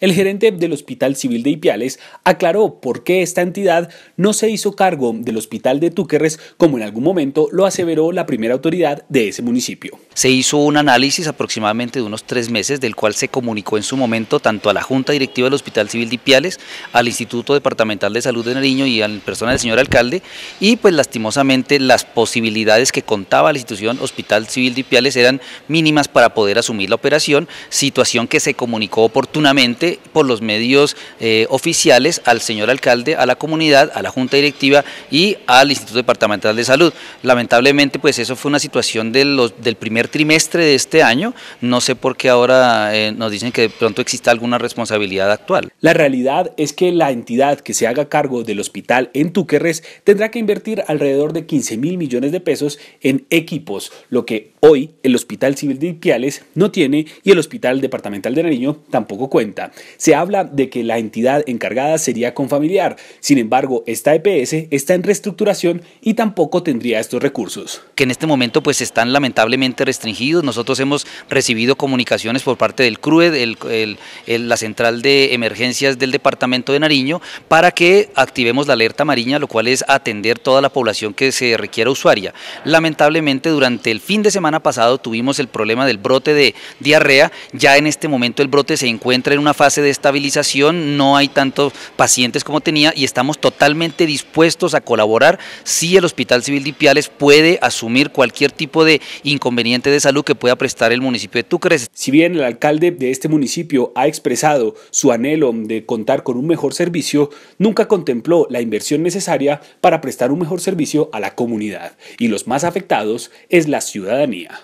El gerente del Hospital Civil de Ipiales aclaró por qué esta entidad no se hizo cargo del Hospital de Túquerres, como en algún momento lo aseveró la primera autoridad de ese municipio. Se hizo un análisis aproximadamente de unos tres meses, del cual se comunicó en su momento tanto a la Junta Directiva del Hospital Civil de Ipiales, al Instituto Departamental de Salud de Nariño y a la persona del señor alcalde, y pues lastimosamente las posibilidades que contaba la institución Hospital Civil de Ipiales eran mínimas para poder asumir la operación, situación que se comunicó oportunamente por los medios eh, oficiales al señor alcalde, a la comunidad, a la junta directiva y al Instituto Departamental de Salud. Lamentablemente, pues eso fue una situación del primer trimestre de este año. No sé por qué ahora eh, nos dicen que de pronto exista alguna responsabilidad actual. La realidad es que la entidad que se haga cargo del hospital en Tuquerres tendrá que invertir alrededor de 15 mil millones de pesos en equipos, lo que hoy el Hospital Civil de Ipiales no tiene y el Hospital Departamental de Nariño tampoco cuenta. Se habla de que la entidad encargada sería Confamiliar, sin embargo, esta EPS está en reestructuración y tampoco tendría estos recursos. Que en este momento pues están lamentablemente restringidos, nosotros hemos recibido comunicaciones por parte del CRUE, la central de emergencias del departamento de Nariño, para que activemos la alerta mariña lo cual es atender toda la población que se requiera usuaria. Lamentablemente durante el fin de semana pasado tuvimos el problema del brote de diarrea, ya en este momento el brote se encuentra en una fase de estabilización, no hay tantos pacientes como tenía y estamos totalmente dispuestos a colaborar si el Hospital Civil de puede asumir cualquier tipo de inconveniente de salud que pueda prestar el municipio de Tucres. Si bien el alcalde de este municipio ha expresado su anhelo de contar con un mejor servicio, nunca contempló la inversión necesaria para prestar un mejor servicio a la comunidad y los más afectados es la ciudadanía.